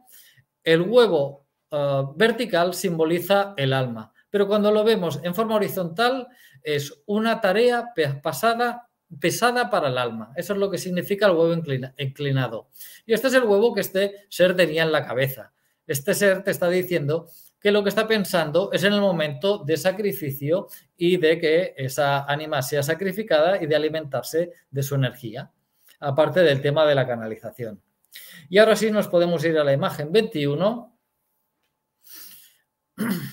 Speaker 2: el huevo eh, vertical simboliza el alma, pero cuando lo vemos en forma horizontal es una tarea pesada para el alma. Eso es lo que significa el huevo inclinado. Y este es el huevo que este ser tenía en la cabeza. Este ser te está diciendo que lo que está pensando es en el momento de sacrificio y de que esa ánima sea sacrificada y de alimentarse de su energía, aparte del tema de la canalización. Y ahora sí nos podemos ir a la imagen 21. [CLEARS THROAT]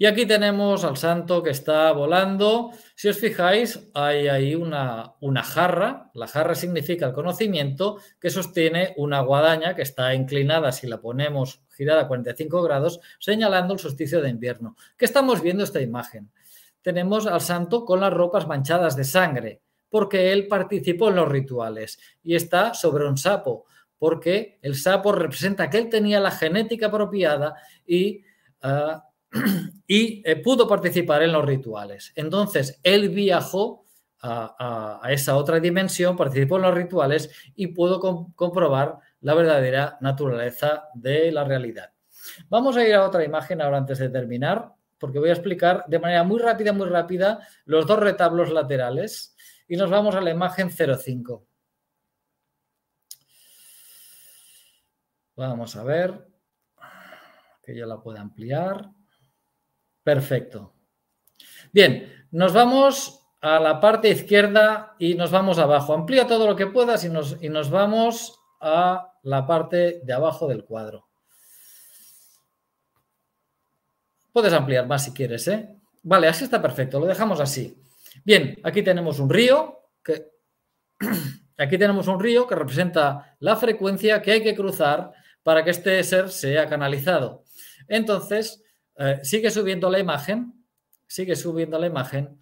Speaker 2: Y aquí tenemos al santo que está volando. Si os fijáis, hay ahí una, una jarra. La jarra significa el conocimiento que sostiene una guadaña que está inclinada, si la ponemos girada a 45 grados, señalando el solsticio de invierno. ¿Qué estamos viendo esta imagen? Tenemos al santo con las ropas manchadas de sangre, porque él participó en los rituales y está sobre un sapo, porque el sapo representa que él tenía la genética apropiada y... Ah, y eh, pudo participar en los rituales. Entonces, él viajó a, esa otra dimensión, participó en los rituales y pudo comprobar la verdadera naturaleza de la realidad. Vamos a ir a otra imagen ahora antes de terminar, porque voy a explicar de manera muy rápida, muy rápida, los dos retablos laterales y nos vamos a la imagen 05. Vamos a ver, que ya la pueda ampliar. Perfecto. Bien, nos vamos a la parte izquierda y nos vamos abajo. Amplía todo lo que puedas y nos, y nos vamos a la parte de abajo del cuadro. Puedes ampliar más si quieres, ¿eh? Vale, así está perfecto, lo dejamos así. Bien, aquí tenemos un río que [CLEARS THROAT] aquí tenemos un río que representa la frecuencia que hay que cruzar para que este ser sea canalizado. Entonces, eh, sigue subiendo la imagen, sigue subiendo la imagen.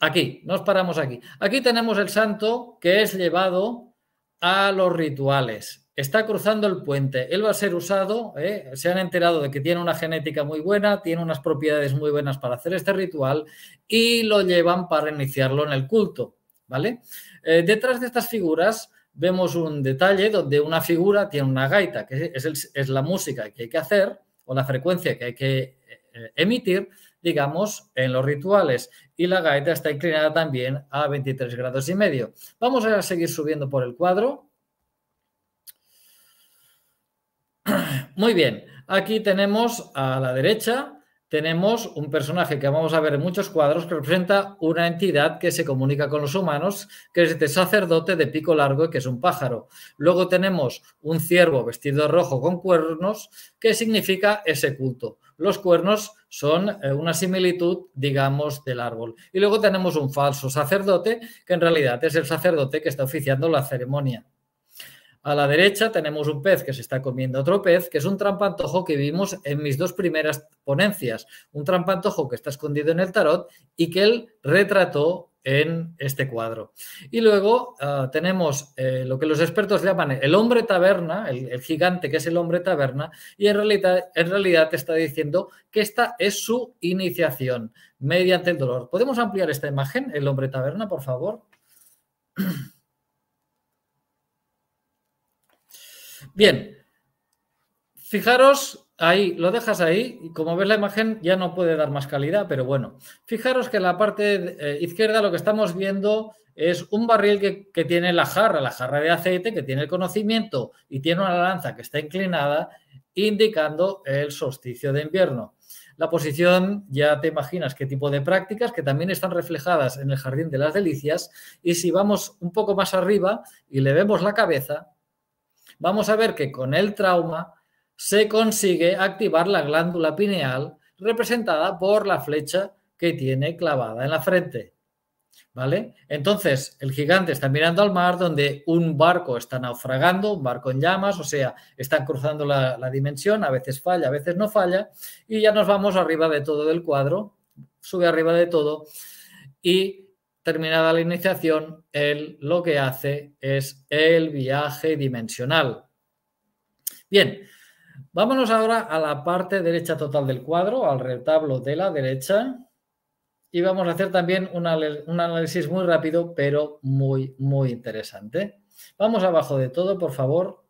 Speaker 2: Aquí, nos paramos aquí. Aquí tenemos el santo que es llevado a los rituales. Está cruzando el puente. Él va a ser usado, ¿eh? se han enterado de que tiene una genética muy buena, tiene unas propiedades muy buenas para hacer este ritual y lo llevan para iniciarlo en el culto. ¿Vale? Eh, detrás de estas figuras vemos un detalle donde una figura tiene una gaita, que es la música que hay que hacer, o la frecuencia que hay que eh, emitir, digamos, en los rituales. Y la gaita está inclinada también a 23 grados y medio. Vamos a seguir subiendo por el cuadro. [CLEARS THROAT] Muy bien, aquí tenemos a la derecha tenemos un personaje que vamos a ver en muchos cuadros que representa una entidad que se comunica con los humanos, que es este sacerdote de pico largo que es un pájaro. Luego tenemos un ciervo vestido de rojo con cuernos, que significa ese culto. Los cuernos son eh, una similitud, digamos, del árbol. Y luego tenemos un falso sacerdote, que en realidad es el sacerdote que está oficiando la ceremonia. A la derecha tenemos un pez que se está comiendo otro pez, que es un trampantojo que vimos en mis dos primeras ponencias. Un trampantojo que está escondido en el tarot y que él retrató en este cuadro. Y luego ah, tenemos eh, lo que los expertos llaman el hombre taberna, el, gigante que es el hombre taberna, y en realidad, en realidad te está diciendo que esta es su iniciación mediante el dolor. ¿Podemos ampliar esta imagen, el hombre taberna, por favor? [CLEARS THROAT] Bien, fijaros ahí, lo dejas ahí, y como ves la imagen ya no puede dar más calidad, pero bueno, fijaros que en la parte eh, izquierda lo que estamos viendo es un barril que, que, tiene la jarra, la jarra de aceite, que tiene el conocimiento y tiene una lanza que está inclinada, indicando el solsticio de invierno. La posición, ya te imaginas qué tipo de prácticas, que también están reflejadas en el Jardín de las Delicias, y si vamos un poco más arriba y le vemos la cabeza, vamos a ver que con el trauma se consigue activar la glándula pineal representada por la flecha que tiene clavada en la frente. ¿Vale? Entonces, el gigante está mirando al mar donde un barco está naufragando, un barco en llamas, o sea, están cruzando la, dimensión, a veces falla, a veces no falla, y ya nos vamos arriba de todo del cuadro, sube arriba de todo, y terminada la iniciación, él lo que hace es el viaje dimensional. Bien, vámonos ahora a la parte derecha total del cuadro, al retablo de la derecha, y vamos a hacer también un, análisis muy rápido, pero muy, muy interesante. Vamos abajo de todo, por favor.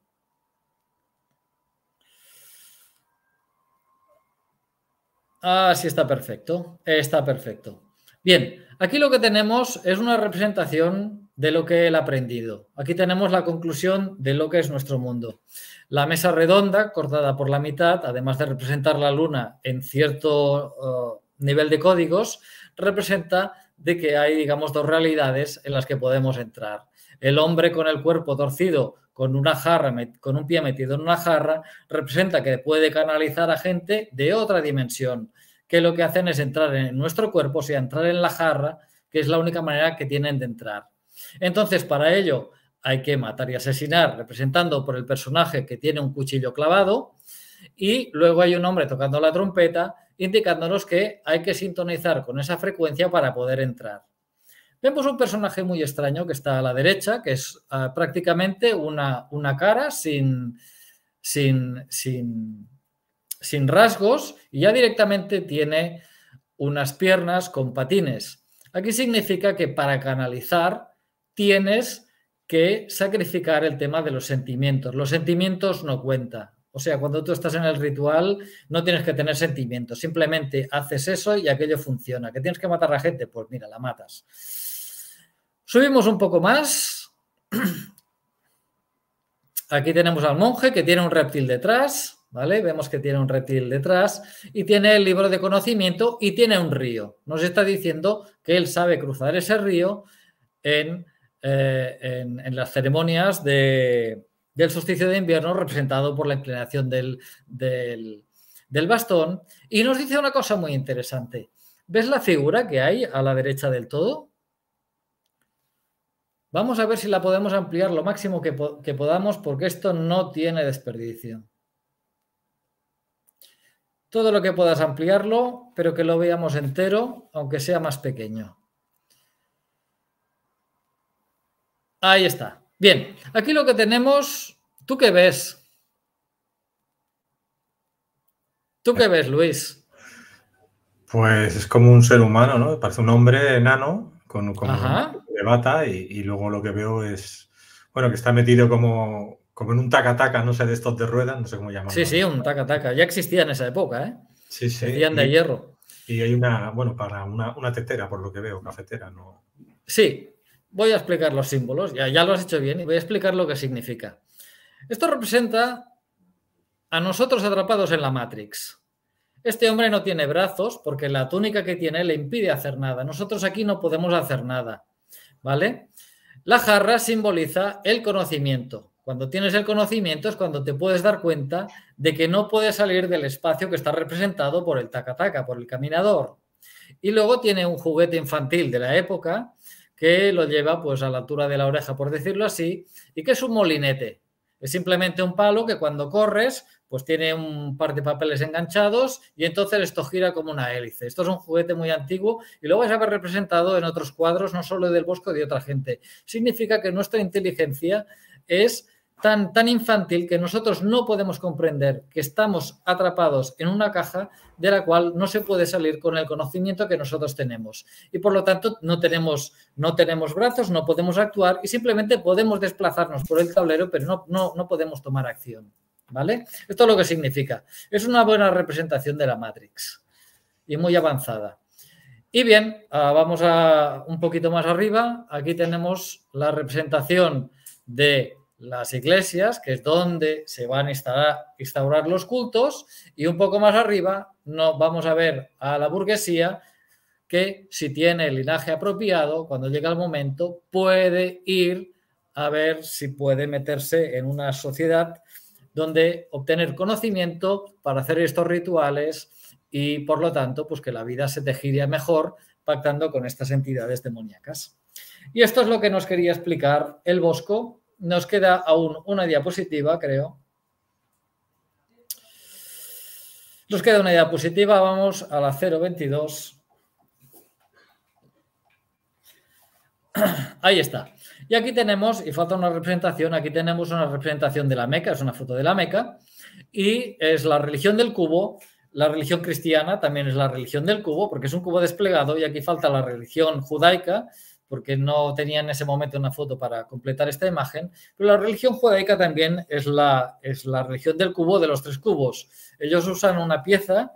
Speaker 2: Así ah, está perfecto, está perfecto. Bien, Aquí lo que tenemos es una representación de lo que él ha aprendido. Aquí tenemos la conclusión de lo que es nuestro mundo. La mesa redonda, cortada por la mitad, además de representar la luna en cierto eh, nivel de códigos, representa de que hay, digamos, dos realidades en las que podemos entrar. El hombre con el cuerpo torcido, con una jarra, con un pie metido en una jarra, representa que puede canalizar a gente de otra dimensión, que lo que hacen es entrar en nuestro cuerpo, o sea, entrar en la jarra, que es la única manera que tienen de entrar. Entonces, para ello hay que matar y asesinar, representando por el personaje que tiene un cuchillo clavado, y luego hay un hombre tocando la trompeta, indicándonos que hay que sintonizar con esa frecuencia para poder entrar. Vemos un personaje muy extraño que está a la derecha, que es ah, prácticamente una, una cara sin, sin, sin, sin rasgos y ya directamente tiene unas piernas con patines. Aquí significa que para canalizar tienes que sacrificar el tema de los sentimientos. Los sentimientos no cuentan. O sea, cuando tú estás en el ritual no tienes que tener sentimientos, simplemente haces eso y aquello funciona. ¿Que tienes que matar a la gente? Pues mira, la matas. Subimos un poco más. [CLEARS THROAT] Aquí tenemos al monje que tiene un reptil detrás. Vemos que tiene un reptil detrás y tiene el libro de conocimiento y tiene un río. Nos está diciendo que él sabe cruzar ese río en, eh, las ceremonias del solsticio de invierno representado por la inclinación del, bastón. Y nos dice una cosa muy interesante. ¿Ves la figura que hay a la derecha del todo? Vamos a ver si la podemos ampliar lo máximo que, podamos porque esto no tiene desperdicio todo lo que puedas ampliarlo, pero que lo veamos entero, aunque sea más pequeño. Ahí está. Bien, aquí lo que tenemos, ¿tú qué ves? ¿Tú qué ves, Luis?
Speaker 1: Pues es como un ser humano, ¿no? Parece un hombre enano con, con de bata y, y, luego lo que veo es, bueno, que está metido como, como en un taca-taca, no sé, de estos de ruedas, no sé cómo llamarlo. Sí, sí,
Speaker 2: un taca-taca. Ya existía en esa época, ¿eh?
Speaker 1: Sí, sí. de hierro. Y hay una, bueno, para una, tetera, por lo que veo, cafetera, ¿no?
Speaker 2: Sí, voy a explicar los símbolos, ya, ya lo has hecho bien, y voy a explicar lo que significa. Esto representa a nosotros atrapados en la Matrix. Este hombre no tiene brazos porque la túnica que tiene le impide hacer nada. Nosotros aquí no podemos hacer nada, ¿vale? La jarra simboliza el conocimiento, cuando tienes el conocimiento es cuando te puedes dar cuenta de que no puedes salir del espacio que está representado por el taca-taca, por el caminador. Y luego tiene un juguete infantil de la época que lo lleva pues a la altura de la oreja, por decirlo así, y que es un molinete. Es simplemente un palo que cuando corres pues tiene un par de papeles enganchados y entonces esto gira como una hélice. Esto es un juguete muy antiguo y lo vais a ver representado en otros cuadros, no solo del Bosco, de otra gente. Significa que nuestra inteligencia es tan, infantil que nosotros no podemos comprender que estamos atrapados en una caja de la cual no se puede salir con el conocimiento que nosotros tenemos. Y por lo tanto no tenemos, no tenemos brazos, no podemos actuar y simplemente podemos desplazarnos por el tablero, pero no, no, no podemos tomar acción. ¿Vale? Esto es lo que significa. Es una buena representación de la Matrix y muy avanzada. Y bien, ah, vamos a un poquito más arriba. Aquí tenemos la representación de las iglesias, que es donde se van a instaurar los cultos, y un poco más arriba no, vamos a ver a la burguesía que si tiene el linaje apropiado, cuando llega el momento, puede ir a ver si puede meterse en una sociedad donde obtener conocimiento para hacer estos rituales y por lo tanto, pues que la vida se te mejor pactando con estas entidades demoníacas. Y esto es lo que nos quería explicar el Bosco nos queda aún una diapositiva, creo. Nos queda una diapositiva, vamos a la 022. [CLEARS THROAT] Ahí está. Y aquí tenemos, y falta una representación, aquí tenemos una representación de la Meca, es una foto de la Meca, y es la religión del cubo, la religión cristiana también es la religión del cubo, porque es un cubo desplegado, y aquí falta la religión judaica, porque no tenía en ese momento una foto para completar esta imagen, pero la religión judaica también es la, es la religión del cubo, de los tres cubos. Ellos usan una pieza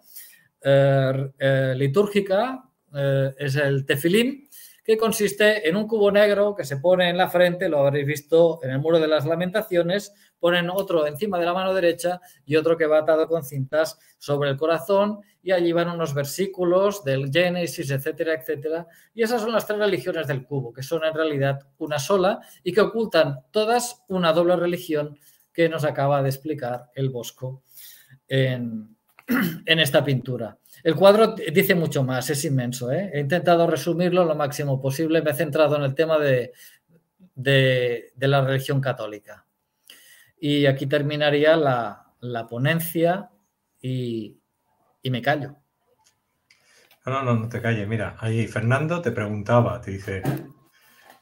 Speaker 2: eh, eh, litúrgica, eh, es el tefilín, que consiste en un cubo negro que se pone en la frente, lo habréis visto en el muro de las lamentaciones, ponen otro encima de la mano derecha y otro que va atado con cintas sobre el corazón y allí van unos versículos del Génesis, etcétera, etcétera. Y esas son las tres religiones del cubo, que son en realidad una sola y que ocultan todas una doble religión que nos acaba de explicar el Bosco en, [CLEARS THROAT] en esta pintura. El cuadro dice mucho más, es inmenso. ¿eh? He intentado resumirlo lo máximo posible, me he centrado en el tema de, la religión católica. Y aquí terminaría la, ponencia y, me callo.
Speaker 1: No, no, no te calles. Mira, ahí Fernando te preguntaba, te dice,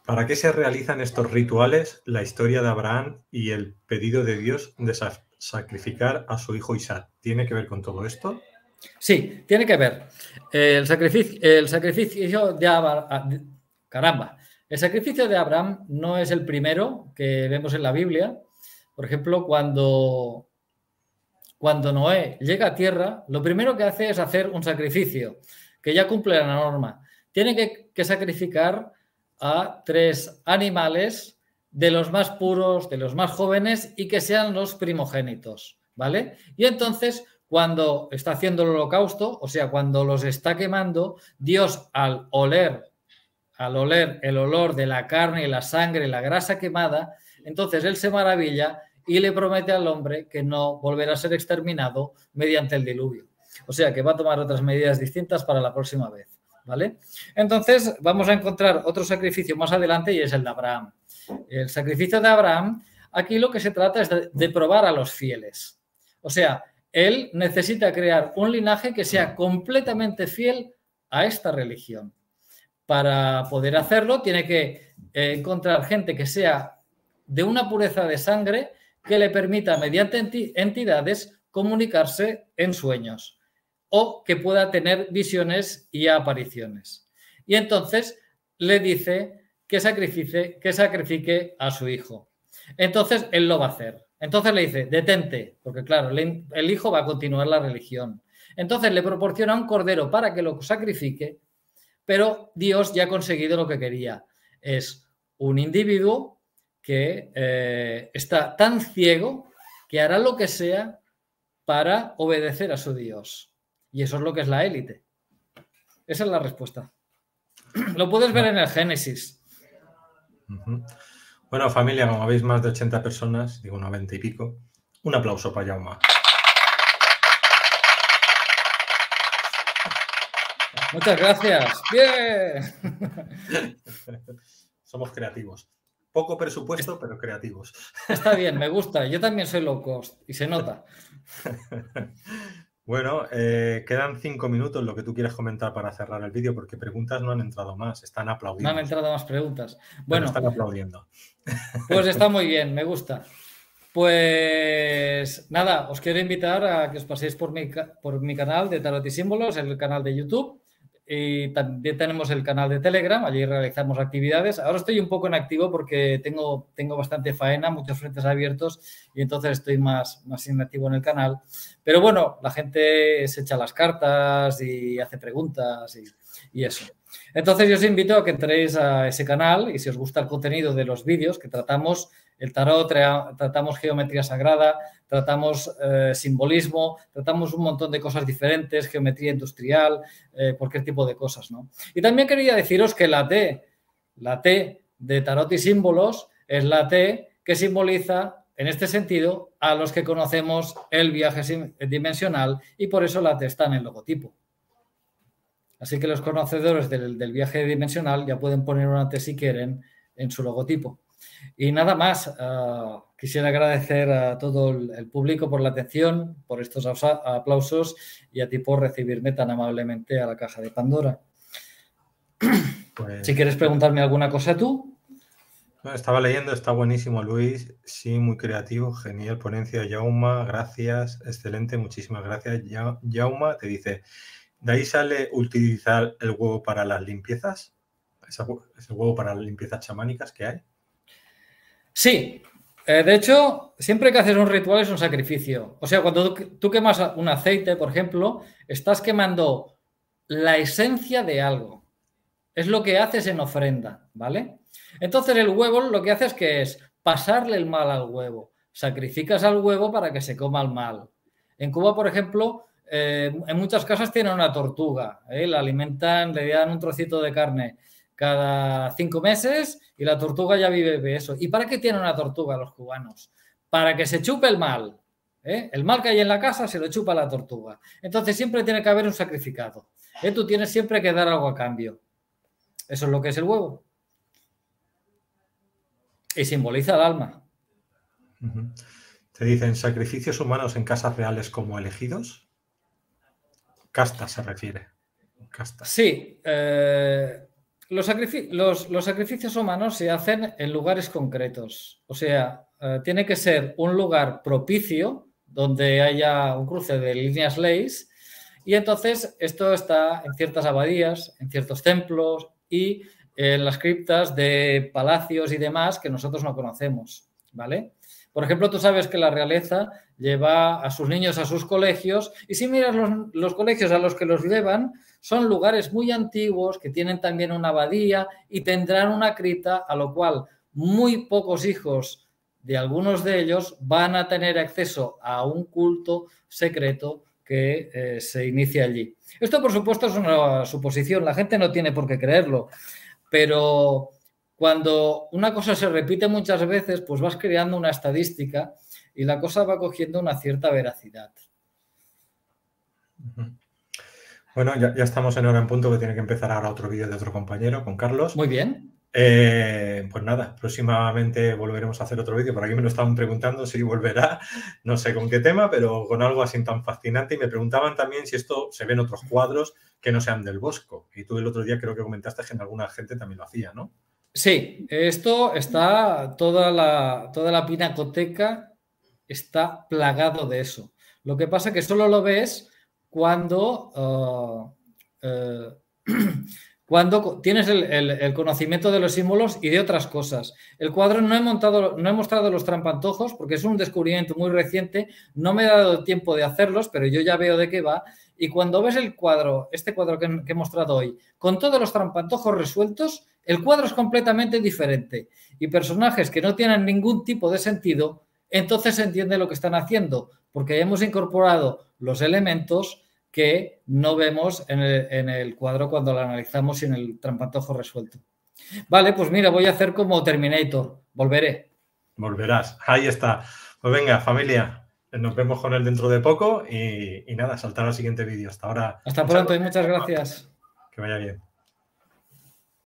Speaker 1: ¿para qué se realizan estos rituales, la historia de Abraham y el pedido de Dios de, sacrificar a su hijo Isaac. ¿Tiene que ver con todo esto?
Speaker 2: Sí, tiene que ver. El sacrificio, el sacrificio de Abraham, ah, caramba, el sacrificio de Abraham no es el primero que vemos en la Biblia. Por ejemplo, cuando, cuando Noé llega a tierra, lo primero que hace es hacer un sacrificio, que ya cumple la norma. Tiene que, que sacrificar a tres animales de los más puros, de los más jóvenes y que sean los primogénitos, ¿vale? Y entonces, cuando está haciendo el holocausto, o sea, cuando los está quemando, Dios al oler, al oler el olor de la carne y la sangre la grasa quemada, entonces él se maravilla y le promete al hombre que no volverá a ser exterminado mediante el diluvio. O sea, que va a tomar otras medidas distintas para la próxima vez, ¿vale? Entonces, vamos a encontrar otro sacrificio más adelante y es el de Abraham el sacrificio de Abraham, aquí lo que se trata es de, probar a los fieles. O sea, él necesita crear un linaje que sea completamente fiel a esta religión. Para poder hacerlo, tiene que eh, encontrar gente que sea de una pureza de sangre que le permita, mediante entidades, comunicarse en sueños o que pueda tener visiones y apariciones. Y entonces le dice que sacrifique, que sacrifique a su hijo. Entonces él lo va a hacer. Entonces le dice, detente, porque claro, el hijo va a continuar la religión. Entonces le proporciona un cordero para que lo sacrifique, pero Dios ya ha conseguido lo que quería. Es un individuo que eh, está tan ciego que hará lo que sea para obedecer a su Dios. Y eso es lo que es la élite. Esa es la respuesta. [CLEARS THROAT] Lo puedes ver en el Génesis.
Speaker 1: Bueno, familia, como veis, más de 80 personas, digo 90 y pico. Un aplauso para Yauma.
Speaker 2: Muchas gracias. Bien.
Speaker 1: [LAUGHS] Somos creativos. Poco presupuesto, pero creativos.
Speaker 2: Está bien, me gusta. Yo también soy low cost y se nota. [LAUGHS]
Speaker 1: Bueno, eh, quedan cinco minutos lo que tú quieres comentar para cerrar el vídeo, porque preguntas no han entrado más, están aplaudiendo. No han
Speaker 2: entrado más preguntas. Bueno, están aplaudiendo. Pues está [LAUGHS] muy bien, me gusta. Pues nada, os quiero invitar a que os paséis por mi, por mi canal de Tarot y Símbolos, el canal de YouTube. Y también tenemos el canal de Telegram, allí realizamos actividades. Ahora estoy un poco en activo porque tengo, tengo bastante faena, muchos frentes abiertos y entonces estoy más, más inactivo en el canal. Pero bueno, la gente se echa las cartas y hace preguntas y, y eso. Entonces yo os invito a que entréis a ese canal y si os gusta el contenido de los vídeos que tratamos, el tarot tratamos geometría sagrada, tratamos eh, simbolismo, tratamos un montón de cosas diferentes, geometría industrial, eh, cualquier tipo de cosas, ¿no? Y también quería deciros que la T, la T de tarot y símbolos, es la T que simboliza, en este sentido, a los que conocemos el viaje dimensional y por eso la T está en el logotipo. Así que los conocedores del, del viaje dimensional ya pueden poner una T si quieren en su logotipo. Y nada más, ah, quisiera agradecer a todo el, público por la atención, por estos aplausos y a ti por recibirme tan amablemente a la caja de Pandora. Pues si quieres preguntarme alguna
Speaker 1: cosa tú. Estaba leyendo, está buenísimo Luis, sí, muy creativo, genial ponencia Yauma, gracias, excelente, muchísimas gracias. Jauma. Yauma te dice, ¿de ahí sale utilizar el huevo para las limpiezas? ¿Es el huevo
Speaker 2: para las limpiezas chamánicas que hay? Sí, eh, de hecho, siempre que haces un ritual es un sacrificio. O sea, cuando tú quemas un aceite, por ejemplo, estás quemando la esencia de algo. Es lo que haces en ofrenda, ¿vale? Entonces el huevo lo que hace es que es pasarle el mal al huevo. Sacrificas al huevo para que se coma el mal. En Cuba, por ejemplo, eh, en muchas casas tienen una tortuga, ¿eh? la alimentan, le dan un trocito de carne cada cinco meses y la tortuga ya vive de eso. ¿Y para qué tiene una tortuga los cubanos? Para que se chupe el mal. ¿eh? El mal que hay en la casa se lo chupa la tortuga. Entonces siempre tiene que haber un sacrificado. ¿eh? Tú tienes siempre que dar algo a cambio. Eso es lo que es el huevo. Y simboliza el alma.
Speaker 1: Te dicen sacrificios humanos en casas reales como elegidos. Casta se refiere.
Speaker 2: Casta. Sí. Eh, los, sacrificios humanos se hacen en lugares concretos. O sea, eh, tiene que ser un lugar propicio donde haya un cruce de líneas leyes. Y entonces esto está en ciertas abadías, en ciertos templos y en las criptas de palacios y demás que nosotros no conocemos, ¿vale? Por ejemplo, tú sabes que la realeza lleva a sus niños a sus colegios y si miras los colegios a los que los llevan, son lugares muy antiguos que tienen también una abadía y tendrán una cripta, a lo cual muy pocos hijos de algunos de ellos van a tener acceso a un culto secreto que eh, se inicia allí. Esto, por supuesto, es una suposición, la gente no tiene por qué creerlo, pero cuando una cosa se repite muchas veces, pues vas creando una estadística y la cosa va cogiendo una cierta veracidad.
Speaker 1: Bueno, ya, estamos en hora en punto que tiene que empezar ahora otro vídeo de otro compañero con Carlos. Muy bien. Eh, pues nada, próximamente volveremos a hacer otro vídeo. Por aquí me lo estaban preguntando si volverá, no sé con qué tema, pero con algo así tan fascinante. Y me preguntaban también si esto se ve en otros cuadros que no sean del Bosco. Y tú el otro día creo que comentaste que en alguna gente también lo hacía, ¿no?
Speaker 2: Sí, esto está, toda la, toda la pinacoteca está plagado de eso. Lo que pasa es que solo lo ves cuando, ah, eh, [CLEARS THROAT] cuando tienes el, conocimiento de los símbolos y de otras cosas. El cuadro no he, montado, no he mostrado los trampantojos porque es un descubrimiento muy reciente, no me ha dado tiempo de hacerlos, pero yo ya veo de qué va. Y cuando ves el cuadro, este cuadro que, que he mostrado hoy, con todos los trampantojos resueltos, el cuadro es completamente diferente y personajes que no tienen ningún tipo de sentido entonces se entiende lo que están haciendo, porque hemos incorporado los elementos que no vemos en el, cuadro cuando lo analizamos y en el trampantojo resuelto. Vale, pues mira, voy a hacer como Terminator, volveré.
Speaker 1: Volverás, ahí está. Pues venga, familia, nos vemos con él dentro de poco y, y nada, saltar al siguiente vídeo. Hasta ahora. Hasta pronto
Speaker 2: y muchas gracias.
Speaker 1: Que vaya bien.